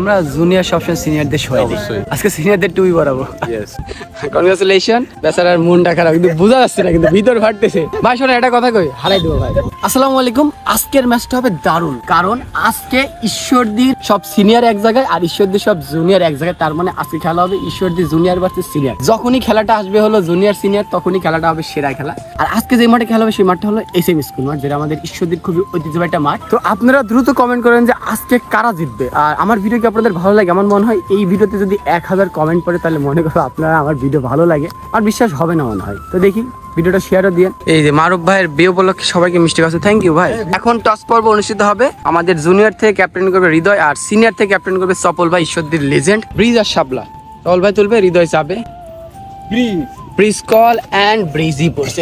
আমরা জুনিয়র সবসময় সিনিয়রদের সহায় দিই আজকে সিনিয়রদের টুই বরাবো কনগ্রাচুলেশন বেচারার মনটা ডাকা কিন্তু বোঝা যাচ্ছে না কিন্তু ভিতর ফাটতেছে ভাই শোনো একটা কথা কই হারাই দেবো ভাই আসসালামু আলাইকুম আজকের ম্যাচটা হবে দারুণ কারণ আজকে ঈশ্বরদীর সব সিনিয়র এক জায়গায় আর ঈশ্বরদীর সব জুনিয়র এক জায়গায় তার মানে আজকে খেলা হবে ঈশ্বরদী জুনিয়র ভার্সেস সিনিয়র যখনই খেলাটা আসবে হলো জুনিয়র সিনিয়র তখনই খেলাটা হবে সেরা খেলা আর আজকে যে মাঠে খেলা হবে সেই মাঠটা হলো এস এম স্কুল মাঠ যেটা আমাদের ঈশ্বরদীর খুবই ঐতিহ্যবাহী একটা মাঠ তো আপনারা দ্রুত কমেন্ট করেন যে আজকে কারা জিতবে আর আমার ভিডিও যদি আপনাদের ভালো লাগে আমার মনে হয় এই ভিডিওতে যদি এক হাজার কমেন্ট পড়ে তাহলে মনে করো আপনারা আমার ভিডিও ভালো লাগে আর বিশ্বাস হবে না মনে হয় তো দেখি ভিডিওটা শেয়ারও দিয়ে এই যে মারুফ ভাইয়ের বিয়ে উপলক্ষে সবাইকে মিষ্টি কাছে থ্যাংক ইউ ভাই এখন টস পর্ব অনুষ্ঠিত হবে আমাদের জুনিয়র থেকে ক্যাপ্টেন করবে হৃদয় আর সিনিয়র থেকে ক্যাপ্টেন করবে সপল ভাই ঈশ্বরদীর লেজেন্ড ব্রিজ আর শাবলা রল ভাই তুলবে হৃদয় চাবে ব্রিজ ব্রিজ কল অ্যান্ড ব্রিজি পড়ছে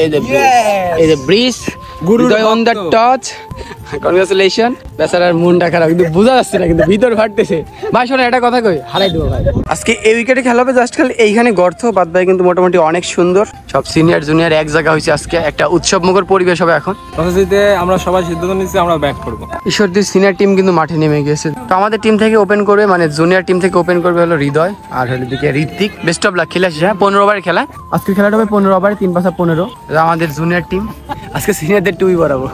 এই যে ব্রিজ গুরু যে অন দ্য টচ কনগ্রাচুলেশন বেচারার মনটা খারাপ কিন্তু বোঝা যাচ্ছে না কিন্তু ভিতর ফাটতেছে ভাই শোনো একটা কথা কই হারাই দেবো ভাই আজকে এই উইকেটে খেলা হবে জাস্ট খালি এইখানে গর্ত বাদ ভাই কিন্তু মোটামুটি অনেক সুন্দর সব সিনিয়র জুনিয়র এক জায়গা হয়েছে আজকে একটা উৎসব মুখর পরিবেশ হবে এখন প্রসেসিতে আমরা সবাই সিদ্ধান্ত নিচ্ছি আমরা ব্যাট করব ঈশ্বরদীর সিনিয়র টিম কিন্তু মাঠে নেমে গিয়েছে তো আমাদের টিম থেকে ওপেন করবে মানে জুনিয়র টিম থেকে ওপেন করবে হলো হৃদয় আর হলো দিকে ঋত্বিক বেস্ট অফ লাক খেলা হ্যাঁ পনেরো ওভার খেলা আজকে খেলাটা হবে পনেরো ওভারে তিন পাশা পনেরো আমাদের জুনিয়র টিম আজকে সিনিয়রদের টুই বাড়াবো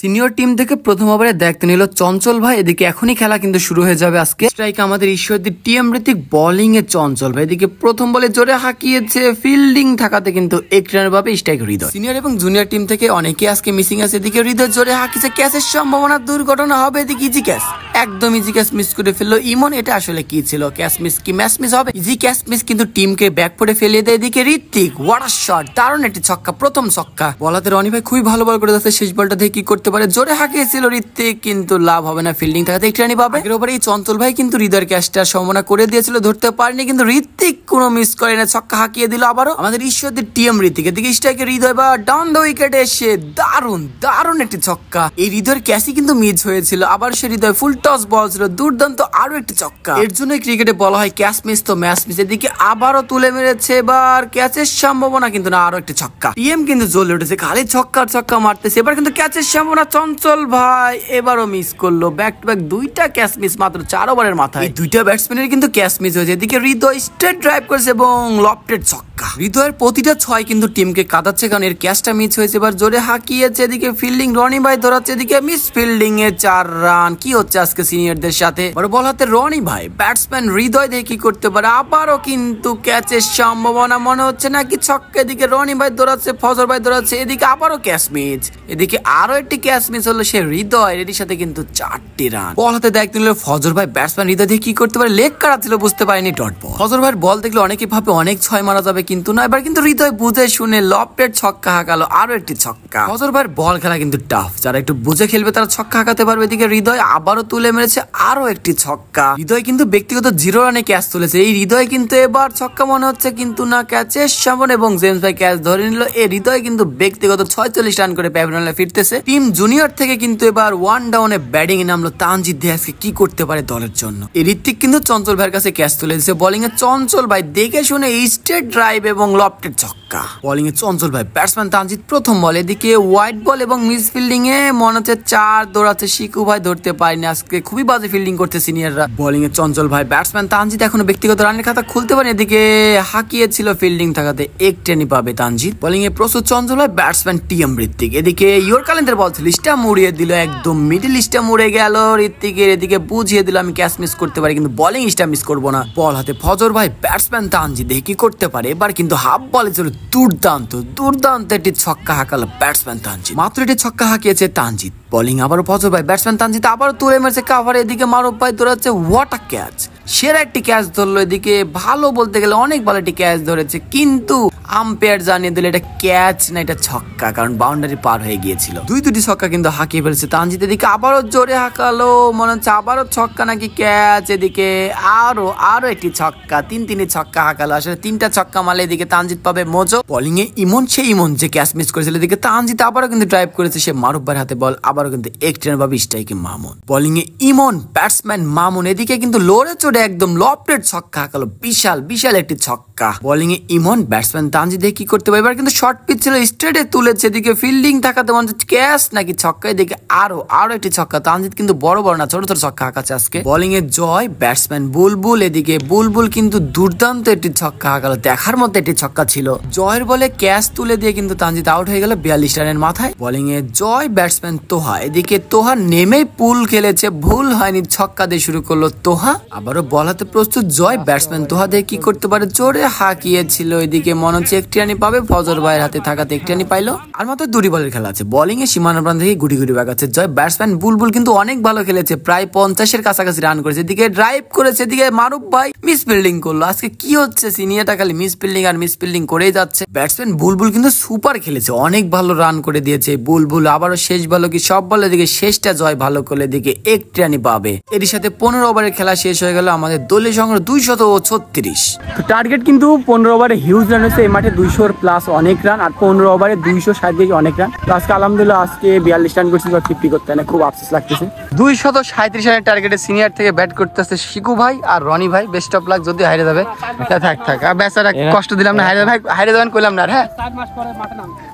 সিনিয়র টিম থেকে প্রথম ওভারে দেখতে নিল চঞ্চল ভাই এদিকে এখনই খেলা কিন্তু শুরু হয়ে যাবে আজকে স্ট্রাইক আমাদের ঈশ্বরদী টিএম ঋতিক বোলিং এ চঞ্চল ভাই এদিকে প্রথম বলে জোরে হাঁকিয়েছে ফিল্ডিং থাকাতে কিন্তু এক রানের ভাবে স্ট্রাইক হৃদয় সিনিয়র এবং জুনিয়র টিম থেকে অনেকে আজকে মিসিং আছে এদিকে হৃদয় জোরে হাঁকিয়েছে ক্যাচের সম্ভাবনা দুর্ঘটনা হবে এদিকে ইজি ক্যাচ একদম ইজি ক্যাচ মিস করে ফেললো ইমন এটা আসলে কি ছিল ক্যাচ মিস কি ম্যাচ মিস হবে ইজি ক্যাচ মিস কিন্তু টিমকে ব্যাক ফুটে ফেলিয়ে দেয় এদিকে ঋত্বিক ওয়াটার শট দারুণ একটি ছক্কা প্রথম ছক্কা বলাতে রনি ভাই খুবই ভালো বল করে যাচ্ছে শেষ বলটা থেকে কি করতে পারে জোরে হাঁকিয়েছিল ঋত্বিক কিন্তু লাভ হবে না ফিল্ডিং থাকাতে একটু রানি পাবে এরপরে এই চঞ্চল ভাই কিন্তু হৃদয়ের ক্যাচটার সম্ভাবনা করে দিয়েছিল ধরতে পারেনি কিন্তু ঋত্বিক কোন মিস করে না ছক্কা হাঁকিয়ে দিল আবারও আমাদের ঈশ্বরদের টিএম ঋত্বিক এদিকে স্ট্রাইকে হৃদয় বা ডাউন দ্য উইকেটে এসে দারুণ দারুণ একটি ছক্কা এই হৃদয়ের ক্যাচই কিন্তু মিস হয়েছিল আবার সে হৃদয় ফুল টস বল ছিল দুর্দান্ত আরো একটি ছক্কা এর জন্য ক্রিকেটে বলা হয় ক্যাচ মিস তো ম্যাচ মিস এদিকে আবারও তুলে মেরেছে এবার ক্যাচের সম্ভাবনা কিন্তু না আরো একটি ছক্কা টিএম কিন্তু জ্বলে উঠেছে খালি ছক্কা চার ছক্কা মারতেছে এবার কিন্তু ক্যাচের সম্ভাবনা চঞ্চল ভাই এবারও মিস করলো ব্যাক টু ব্যাক দুইটা ক্যাচ মিস মাত্র চার ওভারের মাথায় দুইটা ব্যাটসম্যানের কিন্তু ক্যাচ মিস হয়েছে এদিকে হৃদয় স্ট্রেট ড্রাইভ করেছে এবং লফটেড ছক্কা হৃদয়ের প্রতিটা ছয় কিন্তু টিমকে কাঁদাচ্ছে কারণ এর ক্যাচটা মিস হয়েছে এবার জোরে হাঁকিয়েছে এদিকে ফিল্ডিং রনি ভাই ধরাচ্ছে এদিকে মিস ফিল্ডিং এ চার রান কি হচ্ছে আজকে সিনিয়রদের সাথে বড় বল হাতে রনি ভাই ব্যাটসম্যান হৃদয় দিয়ে কি করতে পারে আবারও কিন্তু ক্যাচের সম্ভাবনা মনে হচ্ছে নাকি ছক্কা এদিকে রনি ভাই দৌড়াচ্ছে ফজর ভাই দৌড়াচ্ছে এদিকে আবারও ক্যাচ ক্যাচ এদিকে আরো একটি ক্যাচ হলো সে হৃদয় এটির সাথে কিন্তু চারটি রান বল হাতে দায়িত্ব নিল ফজর ভাই ব্যাটসম্যান হৃদয় দিয়ে কি করতে পারে লেগ কাটা ছিল বুঝতে পারেনি ডট বল ফজর ভাই বল দেখলে অনেকে ভাবে অনেক ছয় মারা যাবে কিন্তু না এবার কিন্তু হৃদয় বুঝে শুনে লপটের ছক্কা হাঁকালো আরো একটি ছক্কা ফজর ভাই বল খেলা কিন্তু টাফ যারা একটু বুঝে খেলবে তারা ছক্কা হাঁকাতে পারবে এদিকে হৃদয় আবারও তুলে মেরেছে আরো একটি ছক্কা হৃদয় কিন্তু ব্যক্তিগত জিরো রানে ক্যাচ তুলেছে এই হৃদয় কিন্তু এবার ছক্কা মনে হচ্ছে কিন্তু না ক্যাচের সামন এবং জেমস ভাই ক্যাচ ধরে নিল এই হৃদয় কিন্তু ব্যক্তিগত ছয় উনচল্লিশ রান করে প্যাভিডনে ফিরতেছে টিম জুনিয়র থেকে কিন্তু এবার ওয়ান ডাউনে ব্যাটিং এ নামলো তানজিৎ আজকে কি করতে পারে দলের জন্য এই ঋত্বিক কিন্তু চঞ্চল ভাইয়ের কাছে ক্যাচ তুলে দিচ্ছে বলিং এ চঞ্চল ভাই দেখে শুনে স্টেট ড্রাইভ এবং লফটের ছক্কা বোলিং এ চঞ্চল ভাই ব্যাটসম্যান প্রথম বল এদিকে হোয়াইট বল এবং মিস ফিল্ডিং এ মনে হচ্ছে চার দৌড়াচ্ছে শিকু ভাই ধরতে পারেনি আজকে খুবই বাজে ফিল্ডিং করতে সিনিয়ররা বোলিং এ চঞ্চল ভাই ব্যাটসম্যান তানজিৎ এখনো ব্যক্তিগত রানের খাতা খুলতে পারেনি এদিকে হাকিয়েছিল ফিল্ডিং থাকাতে এক টেনি পাবে তানজিৎ বলিং এ প্রচুর চঞ্চল ভাই ব্যাটসম্যান টি মিডিয়াম ঋত্বিক এদিকে ইয়োর কালেন্দের বলছে লিস্টটা মুড়িয়ে দিল একদম মিডিল লিস্টটা মুড়ে গেল ঋত্বিকের এদিকে বুঝিয়ে দিল আমি ক্যাচ মিস করতে পারি কিন্তু বলিং ইস্টা মিস করবো না বল হাতে ফজর ভাই ব্যাটসম্যান তানজি দেখে কি করতে পারে এবার কিন্তু হাফ বলে ছিল দুর্দান্ত দুর্দান্ত একটি ছক্কা হাঁকালো ব্যাটসম্যান তানজি মাত্র একটি ছক্কা হাঁকিয়েছে তানজিৎ বলিং আবারও ফজর ভাই ব্যাটসম্যান তানজিৎ আবার তুলে মেরেছে কাভার এদিকে মারুফ ভাই দৌড়াচ্ছে হোয়াট ওয়াটার ক্যাচ সেরা একটি ক্যাচ ধরলো এদিকে ভালো বলতে গেলে অনেক ভালো একটি ক্যাচ ধরেছে কিন্তু আম্পায়ার জানিয়ে দিল এটা ক্যাচ না এটা ছক্কা কারণ বাউন্ডারি পার হয়ে গিয়েছিল দুই দুটি ছক্কা কিন্তু হাঁকিয়ে ফেলেছে তানজিদ এদিকে আবারও জোরে হাঁকালো মনে হচ্ছে আবারও ছক্কা নাকি ক্যাচ এদিকে আরো আরো একটি ছক্কা তিন তিনি ছক্কা হাঁকালো আসলে তিনটা ছক্কা মারলে এদিকে তানজিদ পাবে মজো বলিং এ ইমন সে ইমন যে ক্যাচ মিস করেছিল এদিকে তানজিদ আবারও কিন্তু ড্রাইভ করেছে সে মারুব্বার হাতে বল আবারও কিন্তু এক রান পাবে স্ট্রাইকে মামুন বলিং এ ইমন ব্যাটসম্যান মামুন এদিকে কিন্তু লোড়ে চড়ে একদম লফটেড ছক্কা হাঁকালো বিশাল বিশাল একটি ছক্কা বলিং এ ইমন ব্যাটসম্যান দানজি দেখি করতে পারে এবার কিন্তু শর্ট পিচ ছিল স্ট্রেটে তুলেছে এদিকে ফিল্ডিং থাকাতে মনে হচ্ছে ক্যাশ নাকি ছক্কা এদিকে আরো আরো একটি ছক্কা তানজিদ কিন্তু বড় বড় না ছোট ছোট ছক্কা হাঁকাচ্ছে আজকে বোলিং এর জয় ব্যাটসম্যান বুলবুল এদিকে বুলবুল কিন্তু দুর্দান্ত একটি ছক্কা হাঁকালো দেখার মতো একটি ছক্কা ছিল জয়ের বলে ক্যাশ তুলে দিয়ে কিন্তু তানজিদ আউট হয়ে গেল বিয়াল্লিশ রানের মাথায় বোলিং এর জয় ব্যাটসম্যান তোহা এদিকে তোহা নেমেই পুল খেলেছে ভুল হয়নি ছক্কা দিয়ে শুরু করলো তোহা আবারও বলাতে প্রস্তুত জয় ব্যাটসম্যান তোহা দিয়ে কি করতে পারে জোরে হাঁকিয়েছিল এদিকে মনে ম্যাচে একটি রানি পাবে ফজর ভাইয়ের হাতে থাকাতে একটি রানি পাইলো আর মাত্র দুটি বলের খেলা আছে বলিং এ সীমানা প্রান্ত থেকে গুটি গুটি বাগাচ্ছে জয় ব্যাটসম্যান বুলবুল কিন্তু অনেক ভালো খেলেছে প্রায় পঞ্চাশের কাছাকাছি রান করেছে এদিকে ড্রাইভ করেছে এদিকে মারুফ ভাই মিস ফিল্ডিং করলো আজকে কি হচ্ছে সিনিয়রটা খালি মিস ফিল্ডিং আর মিস ফিল্ডিং করেই যাচ্ছে ব্যাটসম্যান বুলবুল কিন্তু সুপার খেলেছে অনেক ভালো রান করে দিয়েছে বুলবুল আবারও শেষ ভালো কি সব বলে দিকে শেষটা জয় ভালো করলে দিকে একটি রানি পাবে এর সাথে পনেরো ওভারের খেলা শেষ হয়ে গেল আমাদের দলীয় সংগ্রহ দুইশত ছত্রিশ টার্গেট কিন্তু পনেরো ওভারে হিউজ রান হয়েছে মাঠে দুইশো প্লাস অনেক রান আর পনেরো ওভারে দুইশো ষাট দিয়ে অনেক রান তো আজকে আলহামদুলিল্লাহ আজকে বিয়াল্লিশ রান করছি বা ফিফটি করতে না খুব আফসোস লাগতেছে দুইশত সাঁত্রিশ রানের টার্গেটে সিনিয়র থেকে ব্যাট করতে আসছে শিকু ভাই আর রনি ভাই বেস্ট অফ লাক যদি হাইরে যাবে থাক থাক আর বেচারা কষ্ট দিলাম না হাইরে ভাই হাইরে যাবেন করলাম না হ্যাঁ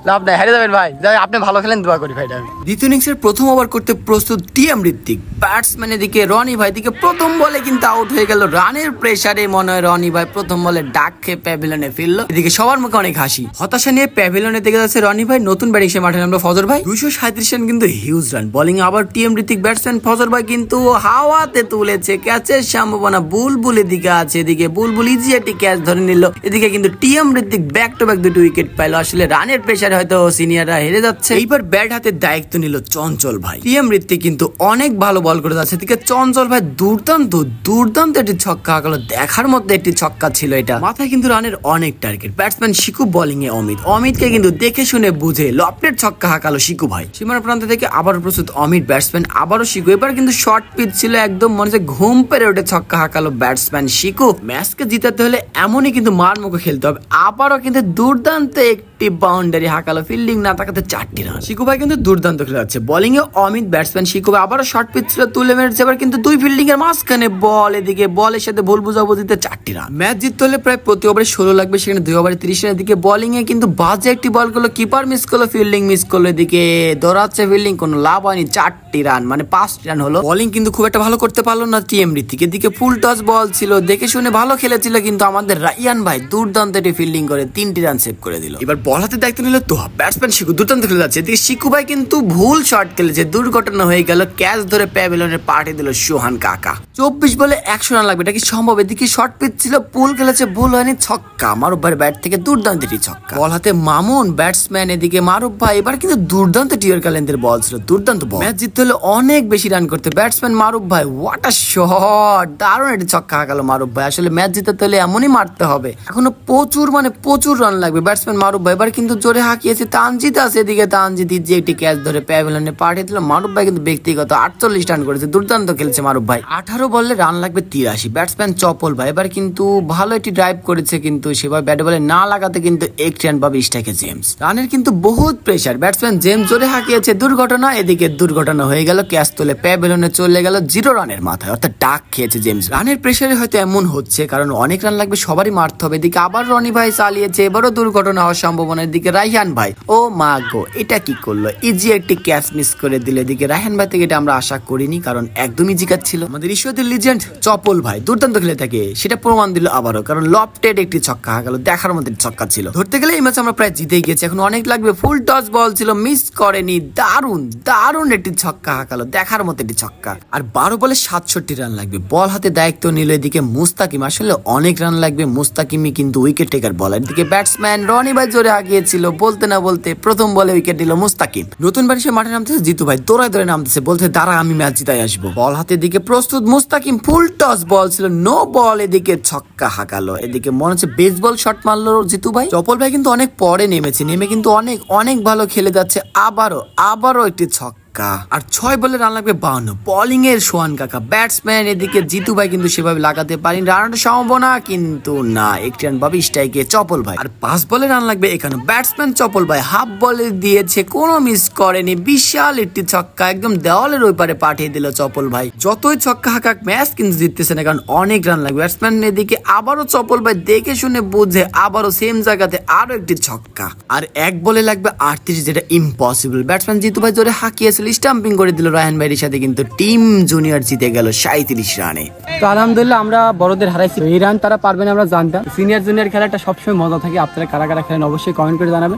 লাভ নাই হাইরে যাবেন ভাই যাই আপনি ভালো খেলেন দোয়া করি ভাই দ্বিতীয় ইনিংসের প্রথম ওভার করতে প্রস্তুত টিএম ঋত্বিক ব্যাটসম্যানের দিকে রনি ভাই দিকে প্রথম বলে কিন্তু আউট হয়ে গেল রানের প্রেসারে মনে হয় রনি ভাই প্রথম বলে ডাক খেয়ে প্যাভিলনে ফিরলো এদিকে সবার সবার অনেক হাসি হতাশা নিয়ে প্যাভিলনে দেখে যাচ্ছে রনি ভাই নতুন ব্যাটিং সে মাঠে নামলো ফজর ভাই দুইশো সাঁত্রিশ রান কিন্তু হিউজ রান বোলিং আবার টিএম ঋতিক ব্যাটসম্যান ফজর ভাই কিন্তু হাওয়াতে তুলেছে ক্যাচের সম্ভাবনা বুলবুল এদিকে আছে এদিকে বুলবুল ইজি একটি ক্যাচ ধরে নিল এদিকে কিন্তু TM Ritik back to back দুটি উইকেট পাইলো আসলে রানের প্রেশারে হয়তো সিনিয়ররা হেরে যাচ্ছে এইবার ব্যাট হাতে দায়িত্ব নিল চঞ্চল ভাই টিএম ঋতিক কিন্তু অনেক ভালো বল করে যাচ্ছে এদিকে চঞ্চল ভাই দুর্দান্ত দুর্দান্ত একটি ছক্কা হাঁকালো দেখার মধ্যে একটি ছক্কা ছিল এটা মাথায় কিন্তু রানের অনেক target batsman batsman Shiku bowling এ অমিত অমিতকে কিন্তু দেখে শুনে বুঝে লফটের ছক্কা হাঁকালো শিকু ভাই সীমানা প্রান্ত থেকে আবার প্রস্তুত অমিত ব্যাটসম্যান আবারও শিকু এবার কিন্তু শর্ট পিচ ছিল একদম মনে হচ্ছে ঘুম পেরে ওঠে ছক্কা হাঁকালো ব্যাটসম্যান শিকু ম্যাচকে জিতাতে হলে এমনই কিন্তু মুখে খেলতে হবে আবারও কিন্তু দুর্দান্ত একটি একটি বাউন্ডারি হাঁকালো ফিল্ডিং না তাকাতে চারটি রান শিকু ভাই কিন্তু দুর্দান্ত খেলে যাচ্ছে এ অমিত ব্যাটসম্যান শিকু ভাই আবার শর্ট পিচ ছিল তুলে মেরেছে এবার কিন্তু দুই ফিল্ডিং এর মাঝখানে বল এদিকে বলের সাথে ভুল বুঝাবুঝিতে চারটি রান ম্যাচ জিততে হলে প্রায় প্রতি ওভারে ষোলো লাগবে সেখানে দুই ওভারে তিরিশ রানের দিকে বলিং এ কিন্তু বাজে একটি বল করলো কিপার মিস করলো ফিল্ডিং মিস করলো এদিকে দৌড়াচ্ছে ফিল্ডিং কোনো লাভ হয়নি চারটি রান মানে পাঁচটি রান হলো বলিং কিন্তু খুব একটা ভালো করতে পারলো না টিএম ঋতিক এদিকে ফুল টস বল ছিল দেখে শুনে ভালো খেলেছিল কিন্তু আমাদের রাইয়ান ভাই দুর্দান্ত এটি ফিল্ডিং করে তিনটি রান সেভ করে দিল এবার বল হাতে দায়িত্ব নিল তো ব্যাটসম্যান শিখু দুর্দান্ত খেলে যাচ্ছে এদিকে শিখু ভাই কিন্তু ভুল শট খেলেছে দুর্ঘটনা হয়ে গেল ক্যাচ ধরে প্যাভিলনের পাঠিয়ে দিল সোহান কাকা চব্বিশ বলে একশো রান লাগবে এটা কি সম্ভব এদিকে শর্ট পিচ ছিল পুল খেলেছে ভুল হয়নি ছক্কা মারুফ ভাইয়ের ব্যাট থেকে দুর্দান্ত এটি ছক্কা বল হাতে মামুন ব্যাটসম্যান এদিকে মারুফ ভাই এবার কিন্তু দুর্দান্ত টিয়ার কালেন্দের বল ছিল দুর্দান্ত বল ম্যাচ জিততে হলে অনেক বেশি রান করতে ব্যাটসম্যান মারুফ ভাই হোয়াট আ শট দারুণ এটি ছক্কা গেল মারুফ ভাই আসলে ম্যাচ জিততে হলে এমনই মারতে হবে এখনো প্রচুর মানে প্রচুর রান লাগবে ব্যাটসম্যান মারুফ ভাই এবার কিন্তু জোরে হাঁকিয়েছে তানজিদ আছে এদিকে তানজিদ যে একটি ক্যাচ ধরে প্যাভিলনে পাঠিয়ে দিল মারুফ ভাই কিন্তু ব্যক্তিগত আটচল্লিশ রান করেছে দুর্দান্ত খেলছে মারুফ ভাই আঠারো বলে রান লাগবে তিরাশি ব্যাটসম্যান চপল ভাই এবার কিন্তু ভালো একটি ড্রাইভ করেছে কিন্তু সেভাবে ব্যাট বলে না লাগাতে কিন্তু এক রান পাবে স্ট্রাইকে জেমস রানের কিন্তু বহুত প্রেশার ব্যাটসম্যান জেমস জোরে হাঁকিয়েছে দুর্ঘটনা এদিকে দুর্ঘটনা হয়ে গেল ক্যাচ তুলে প্যাভিলনে চলে গেল জিরো রানের মাথায় অর্থাৎ ডাক খেয়েছে জেমস রানের প্রেশারে হয়তো এমন হচ্ছে কারণ অনেক রান লাগবে সবারই মারতে হবে এদিকে আবার রনি ভাই চালিয়েছে এবারও দুর্ঘটনা অসম্ভব সম্ভাবনার দিকে রায়হান ভাই ও মা গো এটা কি করলো ইজি একটি ক্যাচ মিস করে দিলে দিকে রায়হান ভাই থেকে এটা আমরা আশা করিনি কারণ একদম ইজি কাজ ছিল আমাদের ঈশ্বরদের লিজেন্ড চপল ভাই দুর্দান্ত খেলে থাকে সেটা প্রমাণ দিল আবারও কারণ লপটেড একটি ছক্কা গেল দেখার মধ্যে ছক্কা ছিল ধরতে গেলে এই ম্যাচ আমরা প্রায় জিতে গেছি এখন অনেক লাগবে ফুল টস বল ছিল মিস করেনি দারুণ দারুণ একটি ছক্কা হাঁকালো দেখার মতো একটি ছক্কা আর বারো বলে সাতষট্টি রান লাগবে বল হাতে দায়িত্ব নিল এদিকে মুস্তাকিম আসলে অনেক রান লাগবে মুস্তাকিমই কিন্তু উইকেট টেকার বলার দিকে ব্যাটসম্যান রনি ভাই জোরে আগিয়েছিল বলতে না বলতে প্রথম বলে উইকেট দিল মুস্তাকিম নতুন বাড়ি সে মাঠে নামতেছে জিতু ভাই দৌড়ায় দৌড়ায় নামতেছে বলছে দাঁড়া আমি ম্যাচ জিতাই আসবো বল হাতের দিকে প্রস্তুত মুস্তাকিম ফুল টস বল ছিল নো বল এদিকে ছক্কা হাঁকালো এদিকে মনে হচ্ছে বেসবল শট মারলো জিতু ভাই চপল ভাই কিন্তু অনেক পরে নেমেছে নেমে কিন্তু অনেক অনেক ভালো খেলে যাচ্ছে আবারও আবারও একটি ছক্কা ধাক্কা আর ছয় বলে রান লাগবে বাউন্ন বোলিং এর সোহান কাকা ব্যাটসম্যান এদিকে জিতু ভাই কিন্তু সেভাবে লাগাতে পারেন রানের সম্ভাবনা কিন্তু না একটি রান পাবে স্ট্রাইকে চপল ভাই আর পাঁচ বলে রান লাগবে এখানে ব্যাটসম্যান চপল ভাই হাফ বলে দিয়েছে কোনো মিস করেনি বিশাল একটি ছক্কা একদম দেওয়ালের ওই পারে পাঠিয়ে দিল চপল ভাই যতই ছক্কা হাকাক ম্যাচ কিন্তু জিততেছে না কারণ অনেক রান লাগবে ব্যাটসম্যান এদিকে আবারও চপল ভাই দেখে শুনে বুঝে আবারও সেম জায়গাতে আরো একটি ছক্কা আর এক বলে লাগবে আটত্রিশ যেটা ইম্পসিবল ব্যাটসম্যান জিতু ভাই জোরে হাঁকিয়েছিল স্টাম্পিং করে দিল ভাইয়ের সাথে কিন্তু টিম জুনিয়র জিতে গেল সাঁত্রিশ রানে তো আলহামদুলিল্লাহ আমরা বড়দের হারাইছি এই রান তারা আমরা জানতাম সিনিয়র জুনিয়র খেলাটা সবসময় মজা থাকে আপনারা কারা কারা খেলেন অবশ্যই কমেন্ট করে জানাবেন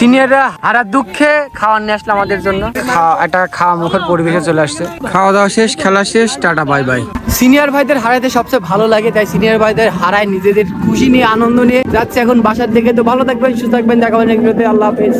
সিনিয়ররা দুঃখে নিয়ে আসলো আমাদের জন্য একটা খাওয়া মুখের পরিবেশে চলে আসছে খাওয়া দাওয়া শেষ খেলা শেষ টাটা বাই বাই সিনিয়র ভাইদের হারাইতে সবচেয়ে ভালো লাগে তাই সিনিয়র ভাইদের হারায় নিজেদের খুশি নিয়ে আনন্দ নিয়ে যাচ্ছে এখন বাসার থেকে তো ভালো থাকবেন সুস্থ থাকবেন দেখা হবে আল্লাহ হাফেজ